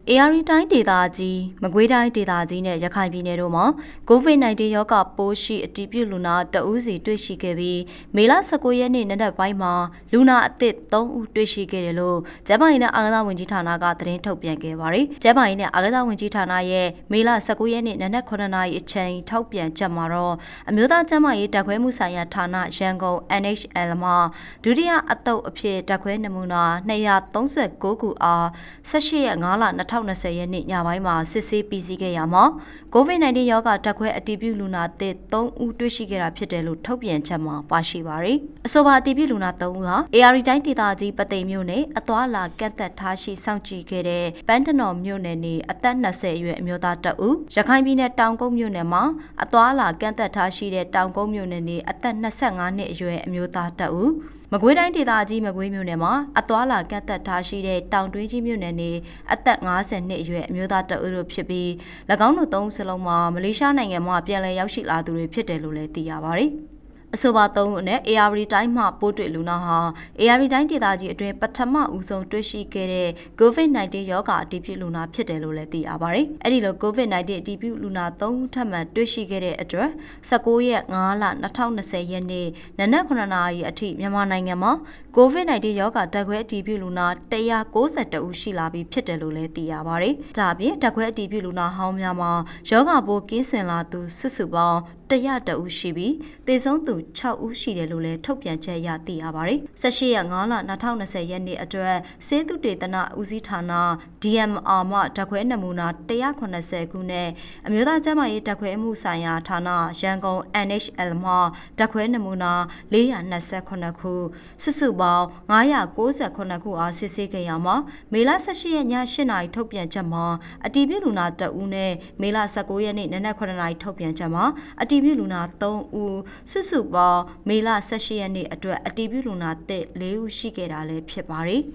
။ AR တိုင်းဒေသကြီး၊မကွေးတိုင်းဒေသကြီးနဲ့ရခိုင်ပြည်နယ်တို့မှာ COVID-19 ရောဂါပိုးရှိအတည်ပြုလူနာတဦးစီတွေ့ရှိခဲ့ပြီးမေလ19ရက်နေ့နံနက်ပိုင်းမှာလူနာအသစ်3ဦးတွေ့ရှိခဲ့တယ်လို့ကျန်းမာရေးနဲ့အာကစားဝန်ကြီးဌာနကသတင်းထုတ်ပြန်ခဲ့ပါတယ်။ကျန်းမာရေးနဲ့အာကစားဝန်ကြီးဌာနရဲ့မေလ19ရက်နေ့နံနက်9နာရီအချိန်ထောက်ပြန်ချက်မှာတော့အမျိုးသားကျန်းမာရေးတပ်ခွဲမှုဆိုင်ရာဌာနရန်ကုန် NHL မှာဒုတိယအတုပ်အဖြစ်တပ်ခွဲနမူနာ239ခုအား18ရက်5လ2020ရဲ့နေ့ညပိုင်းမှာစစ်ဆေးပြီးစီးခဲ့ရမှာ COVID-19 ရောဂါတက်ခွဲအတည်ပြုလူနာသစ်3ဦးတွေ့ရှိခဲ့တာဖြစ်တယ်လို့ထုတ်ပြန်ချက်မှာပါရှိပါတယ်။အဆိုပါအတည်ပြုလူနာ3ဦးဟာ AR တိုင်းဒေသကြီးပသိမ်မြို့နယ်အသွာလာကန့်သက်ထားရှိစောင့်ကြည့်ခဲ့တဲ့ပန်းတနော်မြို့နယ်နေအသက်20အရွယ်အမျိုးသားတဦးရခိုင်ပြည်နယ်တောင်ကုန်းမြို့နယ်မှာအသွာလာကန့်သက်ထားရှိတဲ့တောင်ကုန်းမြို့နယ်နေအသက်25နှစ်အရွယ်အမျိုးသားတဦးမကွေးတိုင်းဒေသကြီးမကွေးမြို့နယ်မှာအသွာလာကန့်သက်ထားရှိတဲ့တောင်တွင်းကြီးမြို့နယ်နေအသက်50နှစ်အရွယ်အမျိုးသားတအုပ်တို့ဖြစ်ပြီး၎င်းတို့သုံးစလုံးမှာမလေးရှားနိုင်ငံမှာပြန်လည်ရောက်ရှိလာသူတွေဖြစ်တယ်လို့လည်းသိရပါဗျ။အဆိုပါသုံးဦးနဲ့ ARD တိုင်းမှပိုးတွေ့လူနာဟာ ARD တိုင်းဒေသကြီးအတွင်းပထမဦးဆုံးတွေ့ရှိခဲ့တဲ့ COVID-19 ရောဂါအတည်ပြုလူနာဖြစ်တယ်လို့လည်းသိရပါတယ်။အဲဒီလို COVID-19 အတည်ပြုလူနာ၃ဦးထပ်မံတွေ့ရှိခဲ့တဲ့အတွက်19ရက်5လ2020ရက်နေ့နနက်9နာရီအထိမြန်မာနိုင်ငံမှာ COVID-19 ရောဂါဓာတ်ခွဲအတည်ပြုလူနာ192ဦးရှိလာပြီဖြစ်တယ်လို့လည်းသိရပါတယ်။ဒါ့အပြင်ဓာတ်ခွဲအတည်ပြုလူနာဟောင်းများမှာရောဂါပိုးကင်းစင်လာသူစုစုပေါင်း100ဦးရှိပြီးသေဆုံးသူ6ဦးရှိတယ်လို့လည်းထုတ်ပြန်ချက်အရသိရပါတယ်။18ရက်9လ2020ရက်နေ့အတွက်စေတုတေသနဦးစီးဌာန DMR မှဓာတ်ခွဲနမူနာ180ခုနဲ့အမျိုးသားကျန်းမာရေးဓာတ်ခွဲမှုဆိုင်ရာဌာနရန်ကုန် NHL မှဓာတ်ခွဲနမူနာ428ခုစုစုပေါင်း998ခုအားစစ်ဆေးခဲ့ရမှာမေလ18ရက်ည8နာရီထုတ်ပြန်ချက်မှာအတီးပြလူနာတအူးနဲ့မေလ19ရက်နေ့နနက်9နာရီထုတ်ပြန်ချက်မှာအတီးည်ပြုလူနာ3ဦးစုစုပေါင်းမေလ18ရက်နေ့အတွက်အတည်ပြုလူနာသစ်4ဦးရှိခဲ့တာလည်းဖြစ်ပါတယ်။